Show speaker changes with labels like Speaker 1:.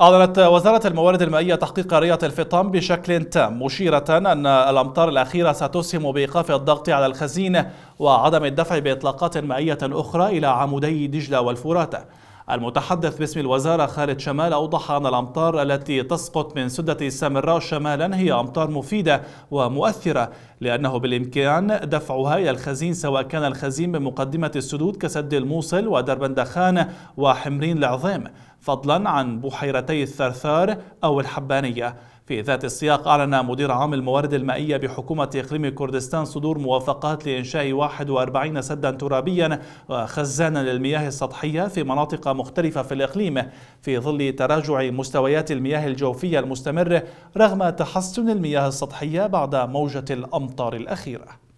Speaker 1: أعلنت وزارة الموارد المائية تحقيق قرية الفطام بشكل تام مشيرة أن الأمطار الأخيرة ستسهم بإيقاف الضغط على الخزينة وعدم الدفع بإطلاقات مائية أخرى إلى عمودي دجلة والفرات المتحدث باسم الوزارة خالد شمال أوضح أن الأمطار التي تسقط من سدة سامراء شمالا هي أمطار مفيدة ومؤثرة لأنه بالإمكان دفعها إلى الخزين سواء كان الخزين بمقدمة السدود كسد الموصل ودربندخان وحمرين العظيم فضلا عن بحيرتي الثرثار أو الحبانية في ذات السياق أعلن مدير عام الموارد المائية بحكومة إقليم كردستان صدور موافقات لإنشاء 41 سدا ترابيا وخزانا للمياه السطحية في مناطق مختلفة في الإقليم في ظل تراجع مستويات المياه الجوفية المستمر رغم تحسن المياه السطحية بعد موجة الأمطار الأخيرة